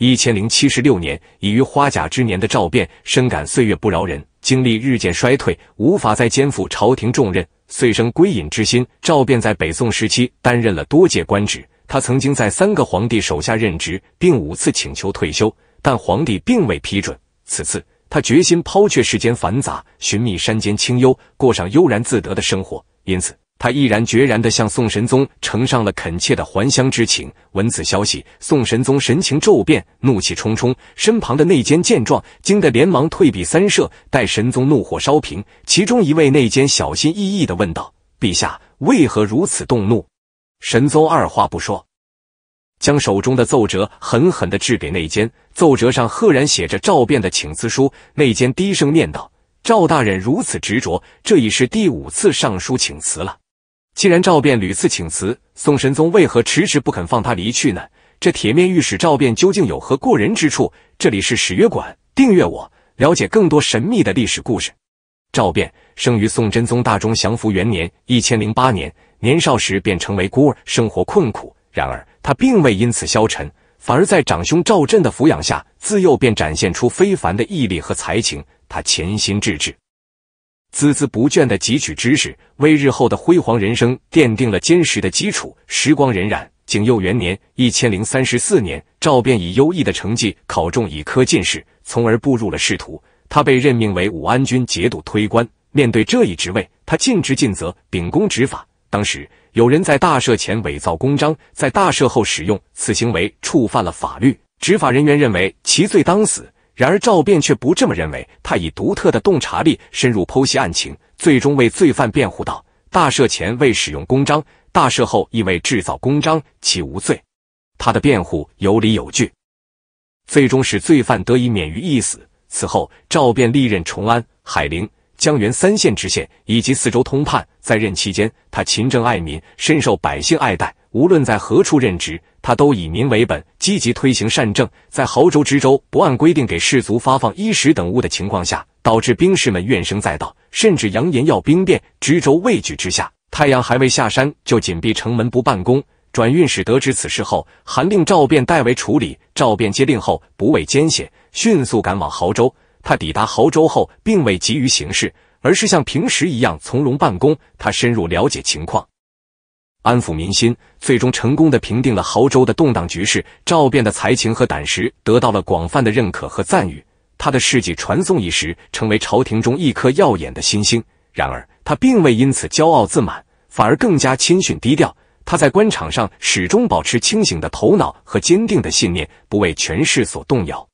一千零七十六年，已于花甲之年的赵卞，深感岁月不饶人，经历日渐衰退，无法再肩负朝廷重任，遂生归隐之心。赵卞在北宋时期担任了多届官职，他曾经在三个皇帝手下任职，并五次请求退休，但皇帝并未批准。此次，他决心抛却世间繁杂，寻觅山间清幽，过上悠然自得的生活。因此。他毅然决然的向宋神宗呈上了恳切的还乡之情。闻此消息，宋神宗神情骤变，怒气冲冲。身旁的内奸见状，惊得连忙退避三舍。待神宗怒火烧平，其中一位内奸小心翼翼的问道：“陛下为何如此动怒？”神宗二话不说，将手中的奏折狠狠的掷给内奸。奏折上赫然写着赵变的请辞书。内奸低声念道：“赵大人如此执着，这已是第五次上书请辞了。”既然赵便屡次请辞，宋神宗为何迟迟不肯放他离去呢？这铁面御史赵便究竟有何过人之处？这里是史约馆，订阅我，了解更多神秘的历史故事。赵便生于宋真宗大中祥符元年（一千零八年），年少时便成为孤儿，生活困苦。然而他并未因此消沉，反而在长兄赵震的抚养下，自幼便展现出非凡的毅力和才情。他潜心致志。孜孜不倦的汲取知识，为日后的辉煌人生奠定了坚实的基础。时光荏苒，景佑元年（一千零三十四年），赵便以优异的成绩考中乙科进士，从而步入了仕途。他被任命为武安军节度推官。面对这一职位，他尽职尽责，秉公执法。当时有人在大赦前伪造公章，在大赦后使用，此行为触犯了法律。执法人员认为其罪当死。然而赵辩却不这么认为，他以独特的洞察力深入剖析案情，最终为罪犯辩护道：“大赦前未使用公章，大赦后亦未制造公章，其无罪。”他的辩护有理有据，最终使罪犯得以免于一死。此后，赵辩历任崇安、海陵、江原三县知县以及四州通判，在任期间，他勤政爱民，深受百姓爱戴。无论在何处任职，他都以民为本。积极推行善政，在濠州知州不按规定给士卒发放衣食等物的情况下，导致兵士们怨声载道，甚至扬言要兵变。知州畏惧之下，太阳还未下山就紧闭城门不办公。转运使得知此事后，函令赵便代为处理。赵便接令后，不畏艰险，迅速赶往濠州。他抵达濠州后，并未急于行事，而是像平时一样从容办公。他深入了解情况。安抚民心，最终成功的平定了濠州的动荡局势。赵抃的才情和胆识得到了广泛的认可和赞誉，他的事迹传颂一时，成为朝廷中一颗耀眼的新星。然而，他并未因此骄傲自满，反而更加谦逊低调。他在官场上始终保持清醒的头脑和坚定的信念，不为权势所动摇。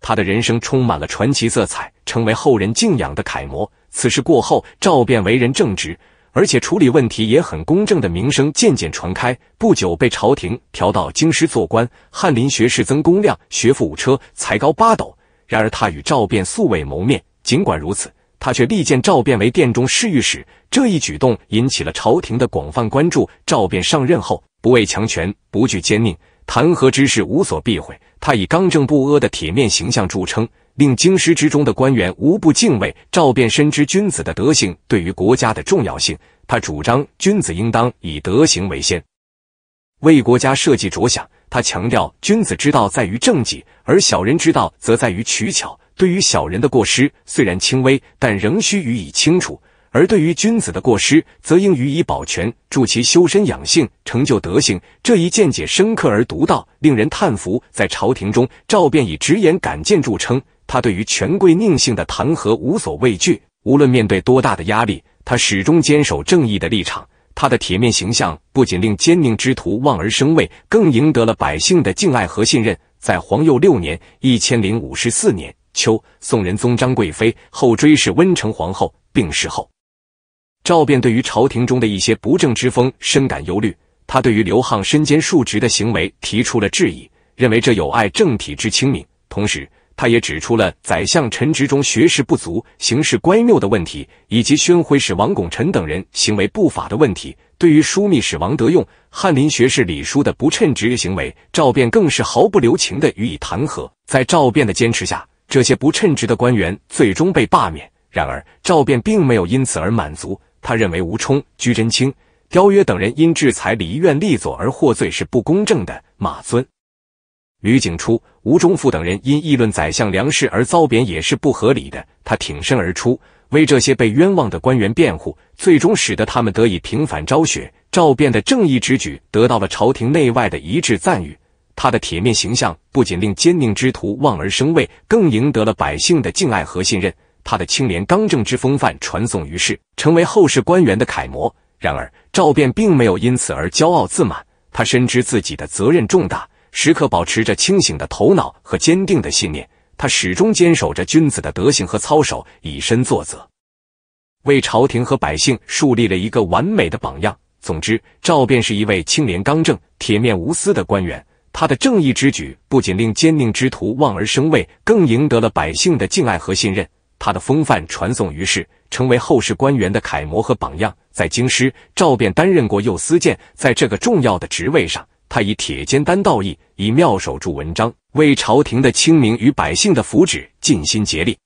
他的人生充满了传奇色彩，成为后人敬仰的楷模。此事过后，赵抃为人正直。而且处理问题也很公正的名声渐渐传开，不久被朝廷调到京师做官。翰林学士曾公亮学富五车，才高八斗。然而他与赵抃素未谋面，尽管如此，他却力荐赵抃为殿中侍御史。这一举动引起了朝廷的广泛关注。赵抃上任后，不畏强权，不惧奸佞，弹劾之事无所避讳。他以刚正不阿的铁面形象著称。令京师之中的官员无不敬畏。赵便深知君子的德性对于国家的重要性，他主张君子应当以德行为先，为国家社稷着想。他强调君子之道在于正己，而小人之道则在于取巧。对于小人的过失，虽然轻微，但仍需予以清除；而对于君子的过失，则应予以保全，助其修身养性，成就德行。这一见解深刻而独到，令人叹服。在朝廷中，赵便以直言敢谏著称。他对于权贵宁性的弹劾无所畏惧，无论面对多大的压力，他始终坚守正义的立场。他的铁面形象不仅令奸佞之徒望而生畏，更赢得了百姓的敬爱和信任。在皇佑六年（一千零五十四年）秋，宋仁宗张贵妃后追谥温成皇后，病逝后，赵抃对于朝廷中的一些不正之风深感忧虑，他对于刘沆身兼数职的行为提出了质疑，认为这有碍政体之清明，同时。他也指出了宰相陈执中学识不足、行事乖谬的问题，以及宣徽使王拱辰等人行为不法的问题。对于枢密使王德用、翰林学士李枢的不称职行为，赵抃更是毫不留情地予以弹劾。在赵抃的坚持下，这些不称职的官员最终被罢免。然而，赵抃并没有因此而满足，他认为吴充、居祯卿、刁约等人因制裁礼院利佐而获罪是不公正的。马尊。吕景初、吴中富等人因议论宰相梁氏而遭贬，也是不合理的。他挺身而出，为这些被冤枉的官员辩护，最终使得他们得以平反昭雪。赵抃的正义之举得到了朝廷内外的一致赞誉。他的铁面形象不仅令奸佞之徒望而生畏，更赢得了百姓的敬爱和信任。他的清廉刚正之风范传颂于世，成为后世官员的楷模。然而，赵抃并没有因此而骄傲自满，他深知自己的责任重大。时刻保持着清醒的头脑和坚定的信念，他始终坚守着君子的德行和操守，以身作则，为朝廷和百姓树立了一个完美的榜样。总之，赵便是一位清廉刚正、铁面无私的官员。他的正义之举不仅令奸佞之徒望而生畏，更赢得了百姓的敬爱和信任。他的风范传颂于世，成为后世官员的楷模和榜样。在京师，赵便担任过右司谏，在这个重要的职位上。他以铁肩担道义，以妙手著文章，为朝廷的清明与百姓的福祉尽心竭力。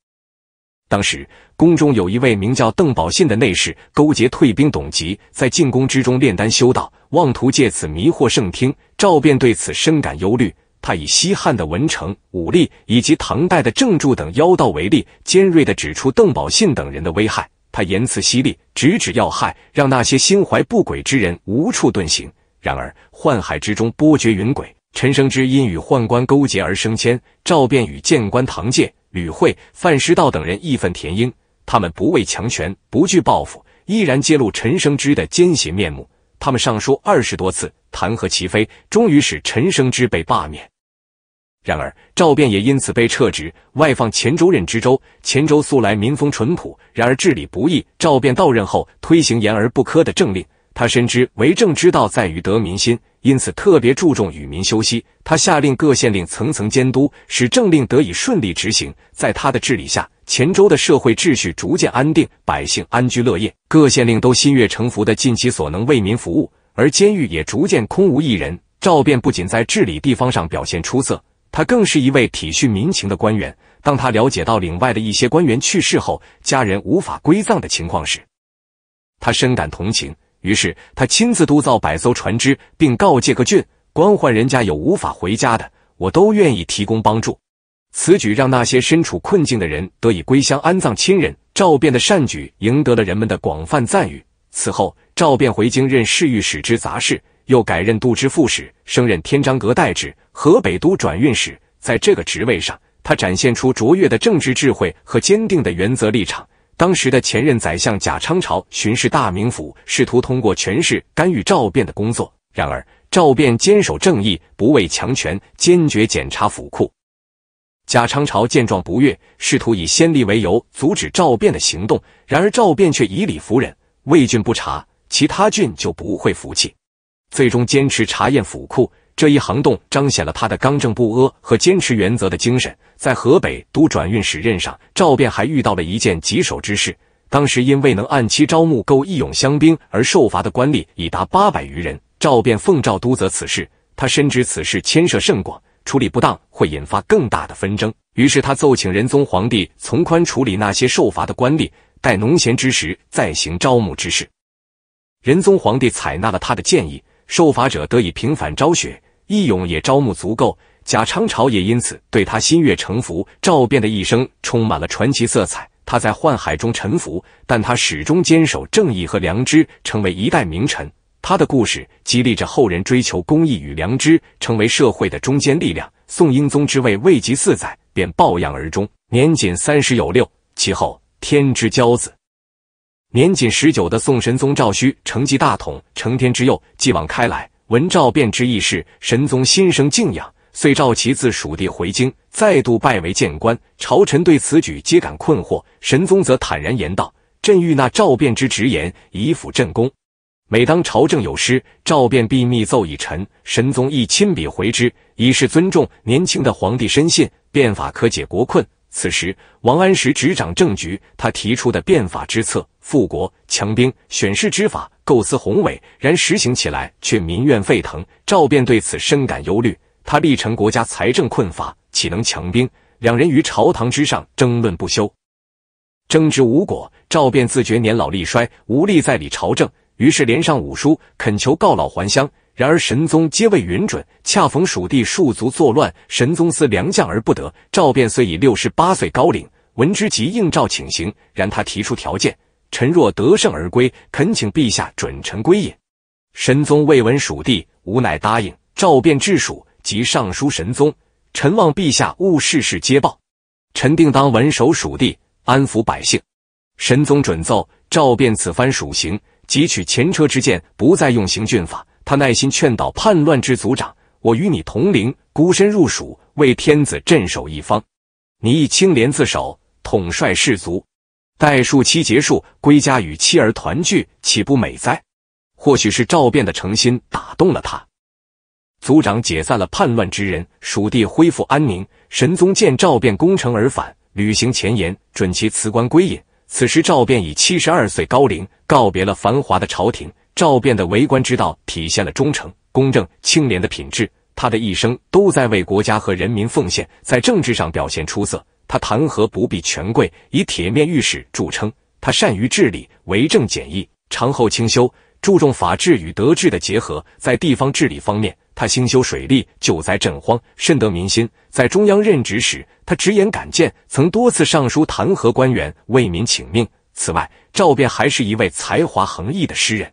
当时宫中有一位名叫邓宝信的内侍，勾结退兵董吉，在进宫之中炼丹修道，妄图借此迷惑圣听。赵便对此深感忧虑，他以西汉的文成、武力以及唐代的郑注等妖道为例，尖锐的指出邓宝信等人的危害。他言辞犀利，直指要害，让那些心怀不轨之人无处遁形。然而，宦海之中波谲云诡。陈升之因与宦官勾结而升迁，赵抃与谏官唐介、吕慧、范师道等人义愤填膺，他们不畏强权，不惧报复，毅然揭露陈升之的奸邪面目。他们上书二十多次，弹劾齐飞，终于使陈升之被罢免。然而，赵抃也因此被撤职，外放黔州任知州。黔州素来民风淳朴，然而治理不易。赵抃到任后，推行严而不苛的政令。他深知为政之道在于得民心，因此特别注重与民休息。他下令各县令层层监督，使政令得以顺利执行。在他的治理下，黔州的社会秩序逐渐安定，百姓安居乐业。各县令都心悦诚服地尽其所能为民服务，而监狱也逐渐空无一人。赵抃不仅在治理地方上表现出色，他更是一位体恤民情的官员。当他了解到岭外的一些官员去世后，家人无法归葬的情况时，他深感同情。于是，他亲自督造百艘船只，并告诫各郡官宦人家有无法回家的，我都愿意提供帮助。此举让那些身处困境的人得以归乡安葬亲人。赵卞的善举赢得了人们的广泛赞誉。此后，赵卞回京任侍御史之杂事，又改任度支副使，升任天章阁代制、河北都转运使。在这个职位上，他展现出卓越的政治智慧和坚定的原则立场。当时的前任宰相贾昌朝巡视大名府，试图通过权势干预赵抃的工作。然而，赵抃坚守正义，不畏强权，坚决检查府库。贾昌朝见状不悦，试图以先例为由阻止赵抃的行动。然而，赵抃却以理服人，魏郡不查，其他郡就不会服气，最终坚持查验府库。这一行动彰显了他的刚正不阿和坚持原则的精神。在河北都转运使任上，赵便还遇到了一件棘手之事。当时因未能按期招募够义勇乡兵而受罚的官吏已达八百余人。赵便奉诏督责此事，他深知此事牵涉甚广，处理不当会引发更大的纷争。于是他奏请仁宗皇帝从宽处理那些受罚的官吏，待农闲之时再行招募之事。仁宗皇帝采纳了他的建议。受罚者得以平反昭雪，义勇也招募足够，贾昌朝也因此对他心悦诚服。赵抃的一生充满了传奇色彩，他在宦海中沉浮，但他始终坚守正义和良知，成为一代名臣。他的故事激励着后人追求公义与良知，成为社会的中坚力量。宋英宗之位未及四载，便抱恙而终，年仅三十有六。其后，天之骄子。年仅十九的宋神宗赵顼承继大统，承天之佑，继往开来。闻赵变之议事，神宗心生敬仰，遂召其自蜀地回京，再度拜为谏官。朝臣对此举皆感困惑，神宗则坦然言道：“朕欲纳赵变之直言，以辅朕功。每当朝政有失，赵变必密奏以臣，神宗亦亲笔回之，以示尊重。”年轻的皇帝深信，变法可解国困。此时，王安石执掌政局，他提出的变法之策，富国强兵、选士之法，构思宏伟，然实行起来却民怨沸腾。赵便对此深感忧虑，他历陈国家财政困乏，岂能强兵？两人于朝堂之上争论不休，争执无果。赵便自觉年老力衰，无力再理朝政，于是连上五书，恳求告老还乡。然而神宗皆未允准，恰逢蜀地戍卒作乱，神宗思良将而不得。赵抃虽已六十八岁高龄，闻之即应召请行。然他提出条件：臣若得胜而归，恳请陛下准臣归隐。神宗未闻蜀地，无奈答应。赵抃至蜀，即上书神宗：臣望陛下勿事事皆报，臣定当稳守蜀地，安抚百姓。神宗准奏，赵抃此番蜀行，汲取前车之鉴，不再用刑峻法。他耐心劝导叛乱之族长：“我与你同龄，孤身入蜀，为天子镇守一方。你亦清廉自守，统帅士卒，待戍期结束，归家与妻儿团聚，岂不美哉？”或许是赵抃的诚心打动了他，族长解散了叛乱之人，蜀地恢复安宁。神宗见赵抃攻城而返，履行前言，准其辞官归隐。此时赵抃已七十二岁高龄，告别了繁华的朝廷。赵抃的为官之道体现了忠诚、公正、清廉的品质。他的一生都在为国家和人民奉献，在政治上表现出色。他弹劾不避权贵，以铁面御史著称。他善于治理，为政简易，长厚清修，注重法治与德治的结合。在地方治理方面，他兴修水利、救灾赈荒，深得民心。在中央任职时，他直言敢谏，曾多次上书弹劾官员，为民请命。此外，赵抃还是一位才华横溢的诗人。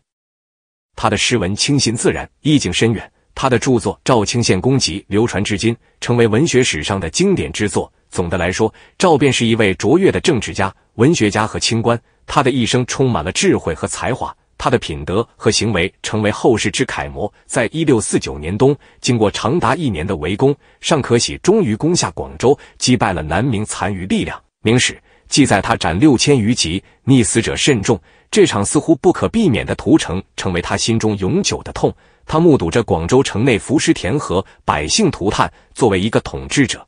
他的诗文清新自然，意境深远。他的著作《赵清献公集》流传至今，成为文学史上的经典之作。总的来说，赵便是一位卓越的政治家、文学家和清官。他的一生充满了智慧和才华，他的品德和行为成为后世之楷模。在一六四九年冬，经过长达一年的围攻，尚可喜终于攻下广州，击败了南明残余力量。《明史》记载他斩六千余级，溺死者甚众。这场似乎不可避免的屠城，成为他心中永久的痛。他目睹着广州城内浮尸填河，百姓涂炭。作为一个统治者，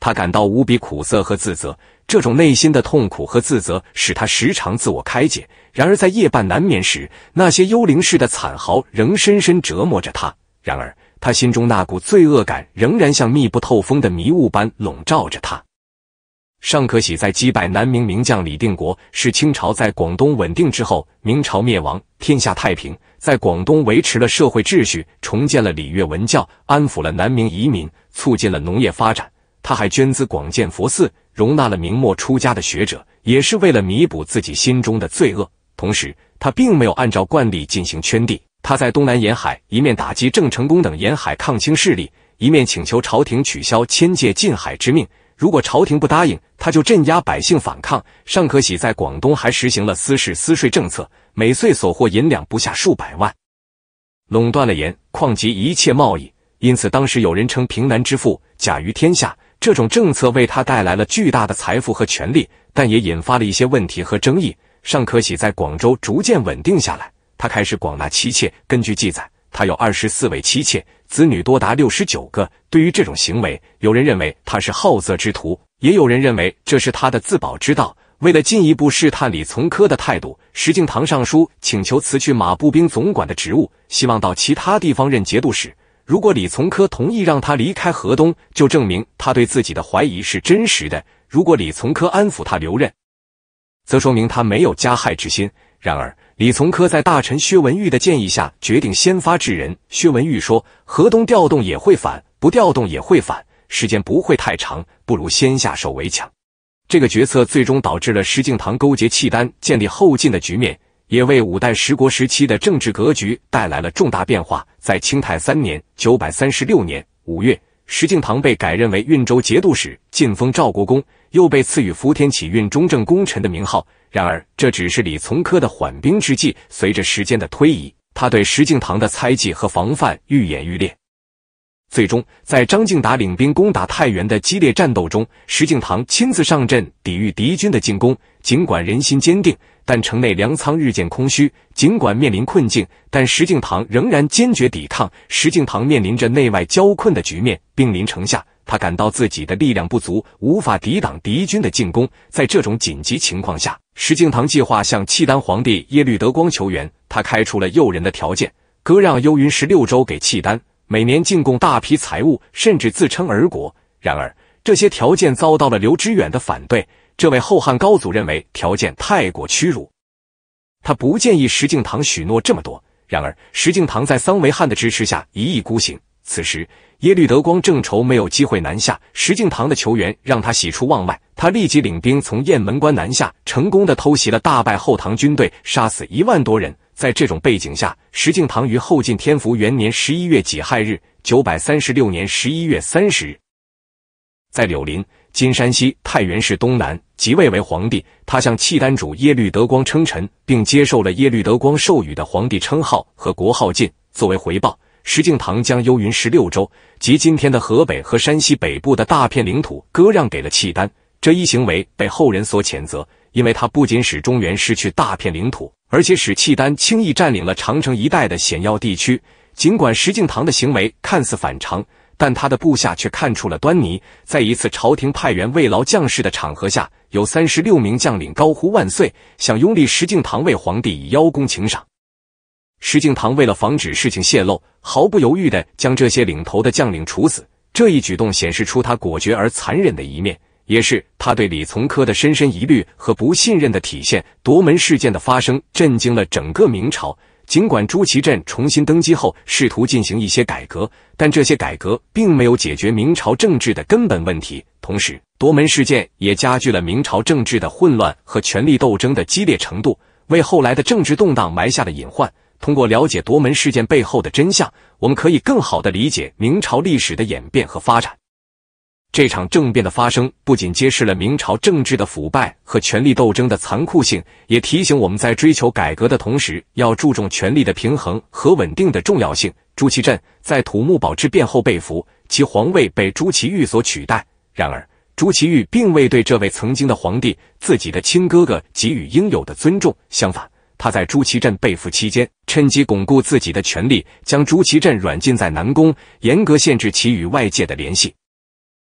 他感到无比苦涩和自责。这种内心的痛苦和自责，使他时常自我开解。然而，在夜半难眠时，那些幽灵似的惨嚎仍深深折磨着他。然而，他心中那股罪恶感，仍然像密不透风的迷雾般笼罩着他。尚可喜在击败南明名将李定国，使清朝在广东稳定之后，明朝灭亡，天下太平，在广东维持了社会秩序，重建了礼乐文教，安抚了南明移民，促进了农业发展。他还捐资广建佛寺，容纳了明末出家的学者，也是为了弥补自己心中的罪恶。同时，他并没有按照惯例进行圈地，他在东南沿海一面打击郑成功等沿海抗清势力，一面请求朝廷取消迁界禁海之命。如果朝廷不答应，他就镇压百姓反抗。尚可喜在广东还实行了私事私税政策，每岁所获银两不下数百万，垄断了盐矿及一切贸易，因此当时有人称平南之富甲于天下。这种政策为他带来了巨大的财富和权力，但也引发了一些问题和争议。尚可喜在广州逐渐稳定下来，他开始广纳妻妾。根据记载。他有二十四位妻妾，子女多达六十九个。对于这种行为，有人认为他是好色之徒，也有人认为这是他的自保之道。为了进一步试探李从珂的态度，石敬瑭上书请求辞去马步兵总管的职务，希望到其他地方任节度使。如果李从珂同意让他离开河东，就证明他对自己的怀疑是真实的；如果李从珂安抚他留任，则说明他没有加害之心。然而，李从珂在大臣薛文玉的建议下，决定先发制人。薛文玉说：“河东调动也会反，不调动也会反，时间不会太长，不如先下手为强。”这个决策最终导致了石敬瑭勾结契丹建立后晋的局面，也为五代十国时期的政治格局带来了重大变化。在清泰三年（九百三十六年）五月，石敬瑭被改任为运州节度使，晋封赵国公。又被赐予“福田启运中正功臣”的名号。然而，这只是李从珂的缓兵之计。随着时间的推移，他对石敬瑭的猜忌和防范愈演愈烈。最终，在张敬达领兵攻打太原的激烈战斗中，石敬瑭亲自上阵抵御敌军的进攻。尽管人心坚定，但城内粮仓日渐空虚。尽管面临困境，但石敬瑭仍然坚决抵抗。石敬瑭面临着内外交困的局面，兵临城下。他感到自己的力量不足，无法抵挡敌军的进攻。在这种紧急情况下，石敬瑭计划向契丹皇帝耶律德光求援。他开出了诱人的条件：割让幽云十六州给契丹，每年进贡大批财物，甚至自称儿国。然而，这些条件遭到了刘知远的反对。这位后汉高祖认为条件太过屈辱，他不建议石敬瑭许诺这么多。然而，石敬瑭在桑维汉的支持下，一意孤行。此时。耶律德光正愁没有机会南下，石敬瑭的求援让他喜出望外。他立即领兵从雁门关南下，成功的偷袭了大败后唐军队，杀死一万多人。在这种背景下，石敬瑭于后晋天福元年十一月己亥日（九百三十六年十一月三十日）在柳林（今山西太原市东南）即位为皇帝。他向契丹主耶律德光称臣，并接受了耶律德光授予的皇帝称号和国号晋。作为回报。石敬瑭将幽云十六州及今天的河北和山西北部的大片领土割让给了契丹，这一行为被后人所谴责，因为他不仅使中原失去大片领土，而且使契丹轻易占领了长城一带的险要地区。尽管石敬瑭的行为看似反常，但他的部下却看出了端倪。在一次朝廷派员慰劳将士的场合下，有三十六名将领高呼万岁，想拥立石敬瑭为皇帝以邀功请赏。石敬瑭为了防止事情泄露，毫不犹豫地将这些领头的将领处死。这一举动显示出他果决而残忍的一面，也是他对李从珂的深深疑虑和不信任的体现。夺门事件的发生震惊了整个明朝。尽管朱祁镇重新登基后试图进行一些改革，但这些改革并没有解决明朝政治的根本问题。同时，夺门事件也加剧了明朝政治的混乱和权力斗争的激烈程度，为后来的政治动荡埋下了隐患。通过了解夺门事件背后的真相，我们可以更好的理解明朝历史的演变和发展。这场政变的发生不仅揭示了明朝政治的腐败和权力斗争的残酷性，也提醒我们在追求改革的同时，要注重权力的平衡和稳定的重要性。朱祁镇在土木堡之变后被俘，其皇位被朱祁钰所取代。然而，朱祁钰并未对这位曾经的皇帝、自己的亲哥哥给予应有的尊重，相反，他在朱祁镇被俘期间。趁机巩固自己的权力，将朱祁镇软禁在南宫，严格限制其与外界的联系。